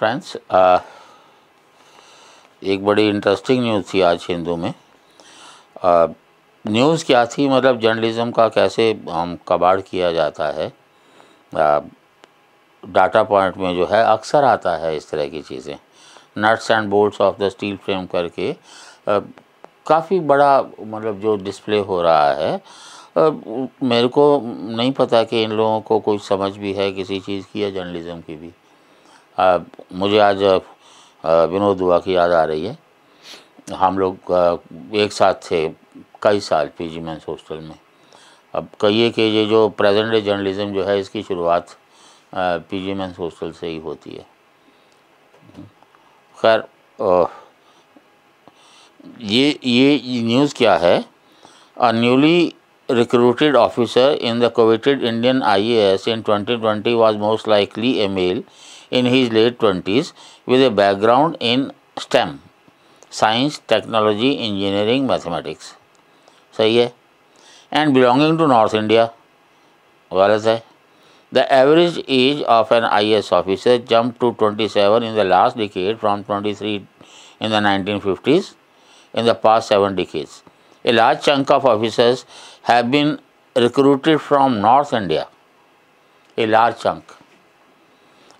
Friends uh, एक बड़ी interesting news थी आज हिंदू में न्यूज़ uh, क्या थी मतलब जर्नलिज्म का कैसे हम कबाड़ किया जाता है आ, डाटा पॉइंट में जो है अक्सर आता है इस तरह की चीज़ें nuts and bolts of the steel frame करके uh, काफ़ी बड़ा मतलब जो डिस्प्ले हो रहा है आ, मेरे को नहीं पता कि इन लोगों को कोई समझ भी है किसी चीज़ की या जर्नलिज़म की भी आ, मुझे आज विनोद दुआ की याद आ रही है हम लोग एक साथ थे कई साल पीजी मेंस हॉस्टल में अब कहिए कि ये जो प्रेजेंट डे जर्नलिज़म जो है इसकी शुरुआत पीजी मेंस हॉस्टल से ही होती है खैर ये ये न्यूज़ क्या है a newly recruited officer in the coveted Indian I A S in twenty twenty was most likely a male in his late 20s with a background in STEM science, technology, engineering, mathematics. सही है and belonging to north India The average age of an IS officer jumped to 27 in the last decade from 23 in the 1950s. in the past seven decades. A large chunk of officers have been recruited from North India. A large chunk.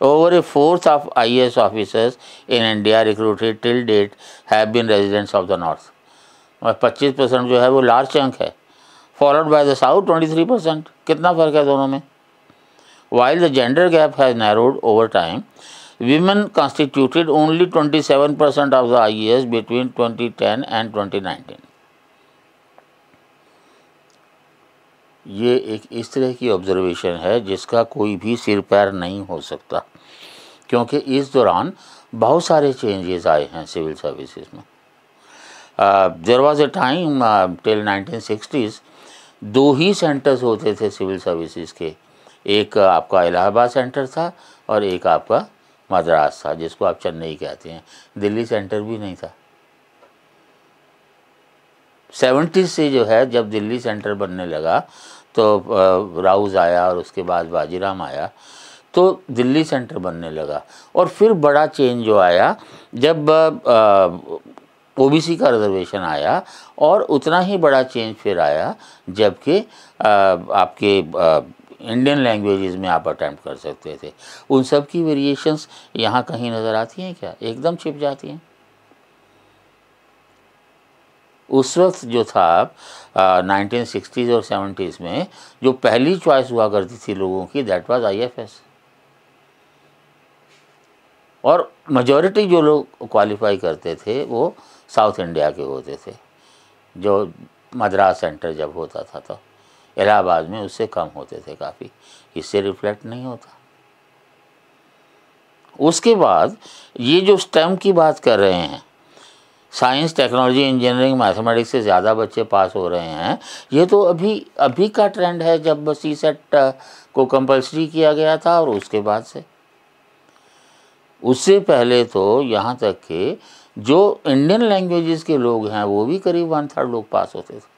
Over a fourth of IAS officers in India recruited till date have been residents of the north. पच्चीस percent जो है वो large chunk है followed by the south twenty three percent कितना फ़र्क है दोनों में while the gender gap has narrowed over time women constituted only 27% of the IES between 2010 and 2019. ये एक इस तरह की ऑब्जर्वेशन है जिसका कोई भी सिर पैर नहीं हो सकता क्योंकि इस दौरान बहुत सारे चेंजेस आए हैं सिविल सर्विसेज में there was a time till nineteen sixties दो ही सेंटर्स होते थे सिविल सर्विसेज के एक आपका इलाहाबाद सेंटर था और एक आपका मद्रास था जिसको आप चेन्नई कहते हैं दिल्ली सेंटर भी नहीं था सेवेंटीज़ से जो है जब दिल्ली सेंटर बनने लगा तो राउज आया और उसके बाद बाजीराम आया तो दिल्ली सेंटर बनने लगा और फिर बड़ा चेंज जो आया जब ओबीसी का रिजर्वेशन आया और उतना ही बड़ा चेंज फिर आया जबकि आपके इंडियन लैंग्वेजेस में आप अटैम्प्ट कर सकते थे उन सब की वेरिएशंस यहाँ कहीं नज़र आती हैं क्या एकदम छिप जाती हैं उस वक्त जो था नाइनटीन सिक्सटीज़ और सेवेंटीज़ में जो पहली चॉइस हुआ करती थी लोगों की दैट वाज आईएफएस और मेजॉरिटी जो लोग क्वालिफाई करते थे वो साउथ इंडिया के होते थे जो मद्रास सेंटर जब होता था तो इलाहाबाद में उससे कम होते थे काफ़ी इससे रिफ्लेक्ट नहीं होता उसके बाद ये जो स्टेम की बात कर रहे हैं साइंस टेक्नोलॉजी इंजीनियरिंग मैथमेटिक्स से ज़्यादा बच्चे पास हो रहे हैं ये तो अभी अभी का ट्रेंड है जब सी सेट uh, को कंपलसरी किया गया था और उसके बाद से उससे पहले तो यहाँ तक कि जो इंडियन लैंग्वेजेस के लोग हैं वो भी करीब वन थर्ड लोग पास होते थे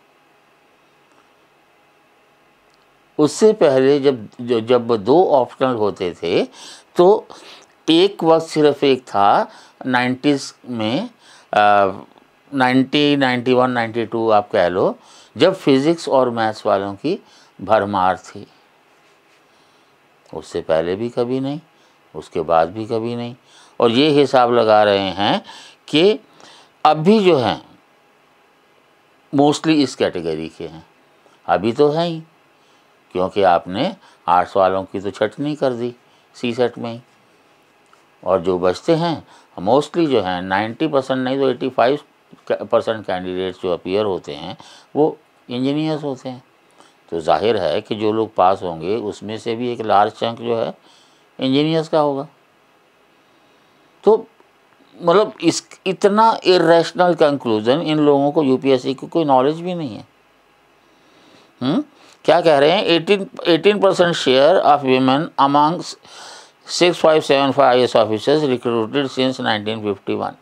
उससे पहले जब जब दो ऑप्शनल होते थे तो एक वक्त सिर्फ एक था नाइन्टीज़ में ninety ninety one ninety two आप कह लो जब फिज़िक्स और मैथ्स वालों की भरमार थी उससे पहले भी कभी नहीं उसके बाद भी कभी नहीं और ये हिसाब लगा रहे हैं कि अभी जो हैं मोस्टली इस कैटेगरी के हैं अभी तो हैं ही क्योंकि आपने आर्ट्स वालों की तो छटनी कर दी सी सेट में ही और जो बचते हैं मोस्टली जो हैं नाइन्टी परसेंट नहीं तो फाइव परसेंट कैंडिडेट्स जो अपीयर होते हैं वो इंजीनियर्स होते हैं तो जाहिर है कि जो लोग पास होंगे उसमें से भी एक लार्ज चंक जो है इंजीनियर्स का होगा तो मतलब इस इतना इेशनल कंक्लूजन इन लोगों को यूपीएससी की कोई नॉलेज भी नहीं है हुँ? हम्म? क्या कह रहे हैं eighteen eighteen percent share of women among six five seven five I S officers recruited since nineteen fifty one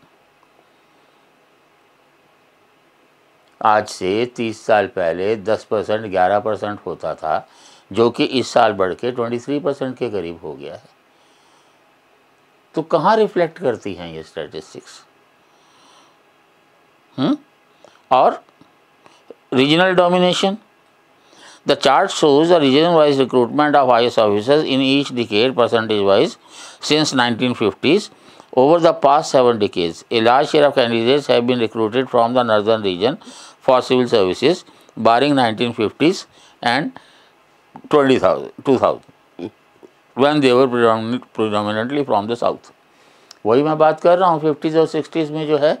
आज से तीस साल पहले दस परसेंट ग्यारह परसेंट होता था जो कि इस साल बढ़ के ट्वेंटी थ्री परसेंट के करीब हो गया है तो कहाँ रिफ्लेक्ट करती हैं ये स्टैटिस्टिक्स हम्म? और regional domination the chart shows the region wise recruitment of I S officers in each decade percentage wise since 1950s over the past seven decades a large share of candidates have been recruited from the northern region for civil services barring nineteen fifties and 20,000, 2000 when they were predominantly from the south वही मैं बात कर रहा हूँ fifties और sixties में जो है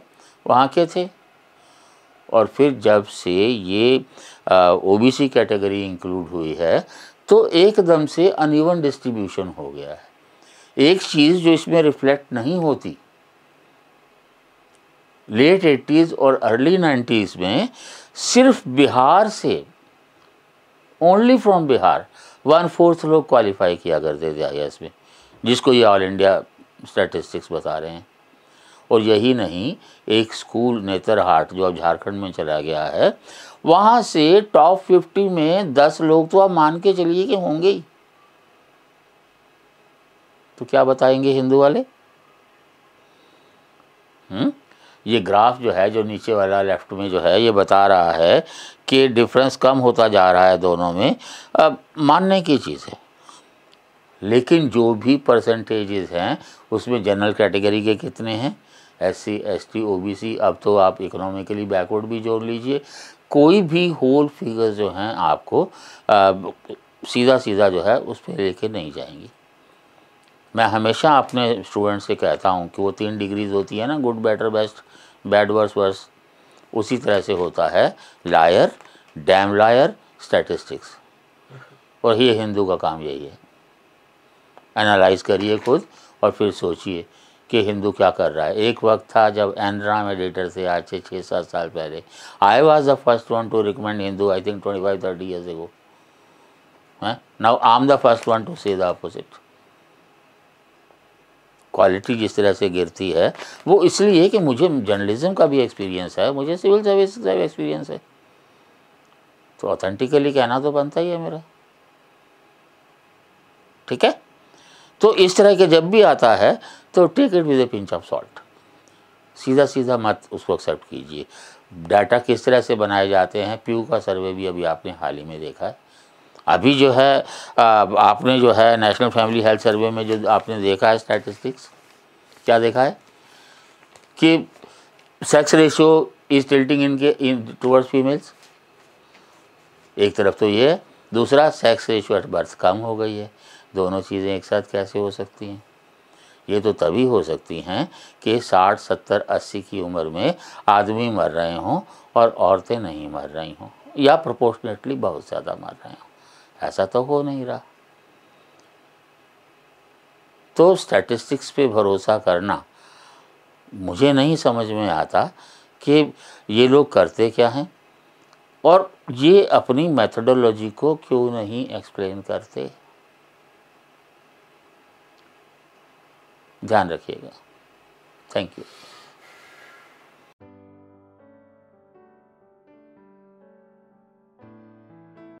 वहाँ के थे और फिर जब से ये ओबीसी कैटेगरी इंक्लूड हुई है तो एकदम से अनइवन डिस्ट्रीब्यूशन हो गया है एक चीज़ जो इसमें रिफ्लेक्ट नहीं होती लेट एटीज़ और अर्ली नाइन्टीज़ में सिर्फ बिहार से only from Bihar one fourth लोग क्वालिफाई किया करते थे आई में जिसको ये ऑल इंडिया स्टैटिस्टिक्स बता रहे हैं और यही नहीं एक स्कूल हार्ट जो अब झारखंड में चला गया है वहाँ से टॉप फिफ्टी में दस लोग तो आप मान के चलिए कि होंगे ही तो क्या बताएंगे हिंदू वाले हुँ? हम्म? ये ग्राफ जो है जो नीचे वाला लेफ्ट में जो है ये बता रहा है कि डिफरेंस कम होता जा रहा है दोनों में अब मानने की चीज़ है लेकिन जो भी परसेंटेजेस हैं उसमें जनरल कैटेगरी के कितने हैं S C S T O B C अब तो आप इकोनॉमिकली बैकवर्ड भी जोड़ लीजिए कोई भी होल फिगर जो हैं आपको आ, सीधा सीधा जो है उस पर लेके नहीं जाएंगी मैं हमेशा अपने स्टूडेंट्स से कहता हूँ कि वो तीन डिग्रीज होती है ना good better best bad worse worse उसी तरह से होता है लायर डैम लायर स्टैटिस्टिक्स और ये हिंदू का काम यही है एनालाइज करिए खुद और फिर सोचिए कि हिंदू क्या कर रहा है एक वक्त था जब एनराम एडिटर थे आज से छः सात साल पहले I was the first one to recommend Hindu I think twenty five thirty years ago है now I am the first one to say the opposite quality जिस तरह से गिरती है वो इसलिए कि मुझे जर्नलिज्म का भी एक्सपीरियंस है मुझे सिविल सर्विस का भी एक्सपीरियंस है तो ऑथेंटिकली कहना तो बनता ही है मेरा ठीक है तो इस तरह के जब भी आता है तो take it with a pinch of salt सीधा सीधा मत उसको एक्सेप्ट कीजिए डाटा किस तरह से बनाए जाते हैं प्यू का सर्वे भी अभी आपने हाल ही में देखा है अभी जो है आपने जो है नेशनल फैमिली हेल्थ सर्वे में जो आपने देखा है स्टैटिस्टिक्स क्या देखा है कि सेक्स रेशियो इज टिल्टिंग इनके इन टूवर्ड्स फीमेल्स एक तरफ तो ये दूसरा सेक्स रेशियो एट बर्थ कम हो गई है दोनों चीज़ें एक साथ कैसे हो सकती हैं ये तो तभी हो सकती हैं कि साठ सत्तर अस्सी की उम्र में आदमी मर रहे हों और औरतें नहीं मर रही हों या प्रोपोर्शनेटली बहुत ज़्यादा मर रहे हों ऐसा तो हो नहीं रहा तो स्टैटिस्टिक्स पे भरोसा करना मुझे नहीं समझ में आता कि ये लोग करते क्या हैं और ये अपनी मेथडोलॉजी को क्यों नहीं एक्सप्लेन करते ध्यान रखिएगा थैंक यू